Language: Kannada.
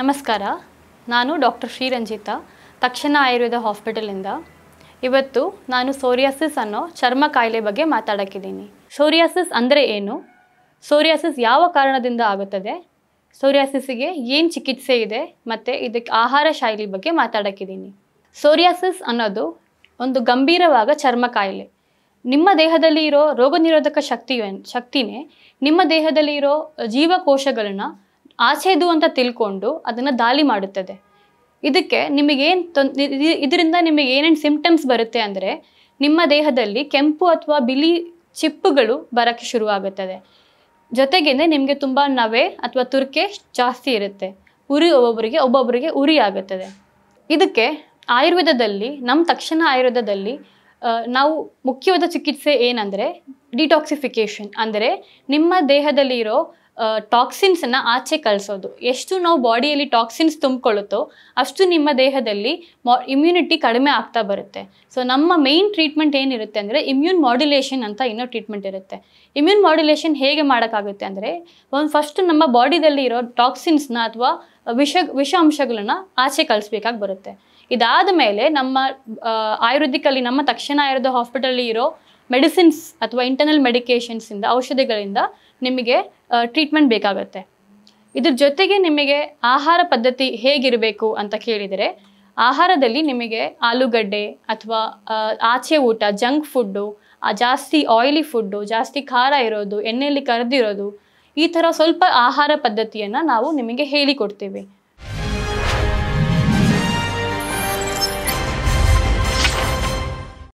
ನಮಸ್ಕಾರ ನಾನು ಡಾಕ್ಟರ್ ಶ್ರೀರಂಜಿತಾ ತಕ್ಷಣ ಆಯುರ್ವೇದ ಹಾಸ್ಪಿಟಲಿಂದ ಇವತ್ತು ನಾನು ಸೋರಿಯಾಸಿಸ್ ಅನ್ನೋ ಚರ್ಮ ಕಾಯಿಲೆ ಬಗ್ಗೆ ಮಾತಾಡೋಕ್ಕಿದ್ದೀನಿ ಸೋರಿಯಾಸಿಸ್ ಅಂದರೆ ಏನು ಸೋರಿಯಾಸಿಸ್ ಯಾವ ಕಾರಣದಿಂದ ಆಗುತ್ತದೆ ಸೋರಿಯಾಸಿಸ್ಗೆ ಏನು ಚಿಕಿತ್ಸೆ ಇದೆ ಮತ್ತು ಇದಕ್ಕೆ ಆಹಾರ ಶೈಲಿ ಬಗ್ಗೆ ಮಾತಾಡೋಕ್ಕಿದ್ದೀನಿ ಸೋರಿಯಾಸಿಸ್ ಅನ್ನೋದು ಒಂದು ಗಂಭೀರವಾದ ಚರ್ಮ ಕಾಯಿಲೆ ನಿಮ್ಮ ದೇಹದಲ್ಲಿ ಇರೋ ರೋಗ ನಿರೋಧಕ ಶಕ್ತಿಯೇ ಶಕ್ತಿನೇ ನಿಮ್ಮ ದೇಹದಲ್ಲಿ ಇರೋ ಜೀವಕೋಶಗಳನ್ನ ಆಚೆದು ಅಂತ ತಿಳ್ಕೊಂಡು ಅದನ್ನು ದಾಳಿ ಮಾಡುತ್ತದೆ ಇದಕ್ಕೆ ನಿಮಗೇನು ತೊಂದ ಇದರಿಂದ ನಿಮಗೆ ಏನೇನು ಸಿಂಪ್ಟಮ್ಸ್ ಬರುತ್ತೆ ಅಂದರೆ ನಿಮ್ಮ ದೇಹದಲ್ಲಿ ಕೆಂಪು ಅಥವಾ ಬಿಳಿ ಚಿಪ್ಪುಗಳು ಬರೋಕ್ಕೆ ಶುರುವಾಗುತ್ತದೆ ಜೊತೆಗೆ ನಿಮಗೆ ತುಂಬ ನವೆ ಅಥವಾ ತುರ್ಕೆ ಜಾಸ್ತಿ ಇರುತ್ತೆ ಉರಿ ಒಬ್ಬೊಬ್ಬರಿಗೆ ಒಬ್ಬೊಬ್ಬರಿಗೆ ಉರಿ ಆಗುತ್ತದೆ ಇದಕ್ಕೆ ಆಯುರ್ವೇದದಲ್ಲಿ ನಮ್ಮ ತಕ್ಷಣ ಆಯುರ್ವೇದದಲ್ಲಿ ನಾವು ಮುಖ್ಯವಾದ ಚಿಕಿತ್ಸೆ ಏನಂದರೆ ಡಿಟಾಕ್ಸಿಫಿಕೇಷನ್ ಅಂದರೆ ನಿಮ್ಮ ದೇಹದಲ್ಲಿರೋ ಟಾಕ್ಸಿನ್ಸನ್ನು ಆಚೆ ಕಳಿಸೋದು ಎಷ್ಟು ನಾವು ಬಾಡಿಯಲ್ಲಿ ಟಾಕ್ಸಿನ್ಸ್ ತುಂಬಿಕೊಳ್ಳುತ್ತೋ ಅಷ್ಟು ನಿಮ್ಮ ದೇಹದಲ್ಲಿ ಮೊ ಇಮ್ಯುನಿಟಿ ಕಡಿಮೆ ಆಗ್ತಾ ಬರುತ್ತೆ ಸೊ ನಮ್ಮ ಮೈನ್ ಟ್ರೀಟ್ಮೆಂಟ್ ಏನಿರುತ್ತೆ ಅಂದರೆ ಇಮ್ಯೂನ್ ಮಾಡ್ಯುಲೇಷನ್ ಅಂತ ಇನ್ನೂ ಟ್ರೀಟ್ಮೆಂಟ್ ಇರುತ್ತೆ ಇಮ್ಯೂನ್ ಮಾಡ್ಯುಲೇಷನ್ ಹೇಗೆ ಮಾಡೋಕ್ಕಾಗುತ್ತೆ ಅಂದರೆ ಒಂದು ಫಸ್ಟ್ ನಮ್ಮ ಬಾಡಿದಲ್ಲಿ ಇರೋ ಟಾಕ್ಸಿನ್ಸ್ನ ಅಥವಾ ವಿಷ ವಿಷ ಅಂಶಗಳನ್ನ ಆಚೆ ಕಳಿಸ್ಬೇಕಾಗಿ ಬರುತ್ತೆ ಇದಾದ ಮೇಲೆ ನಮ್ಮ ಆಯುರ್ವೇದಿಕಲ್ಲಿ ನಮ್ಮ ತಕ್ಷಣ ಆಯುರ್ವೇದ ಹಾಸ್ಪಿಟಲಲ್ಲಿ ಇರೋ ಮೆಡಿಸಿನ್ಸ್ ಅಥವಾ ಇಂಟರ್ನಲ್ ಮೆಡಿಕೇಷನ್ಸಿಂದ ಔಷಧಿಗಳಿಂದ ನಿಮಗೆ ಟ್ರೀಟ್ಮೆಂಟ್ ಬೇಕಾಗುತ್ತೆ ಇದ್ರ ಜೊತೆಗೆ ನಿಮಗೆ ಆಹಾರ ಪದ್ಧತಿ ಹೇಗಿರಬೇಕು ಅಂತ ಕೇಳಿದರೆ ಆಹಾರದಲ್ಲಿ ನಿಮಗೆ ಆಲೂಗಡ್ಡೆ ಅಥವಾ ಆಚೆ ಊಟ ಜಂಕ್ ಫುಡ್ಡು ಜಾಸ್ತಿ ಆಯಿಲಿ ಫುಡ್ಡು ಜಾಸ್ತಿ ಖಾರ ಇರೋದು ಎಣ್ಣೆಯಲ್ಲಿ ಕರೆದಿರೋದು ಈ ಥರ ಸ್ವಲ್ಪ ಆಹಾರ ಪದ್ಧತಿಯನ್ನು ನಾವು ನಿಮಗೆ ಹೇಳಿಕೊಡ್ತೇವೆ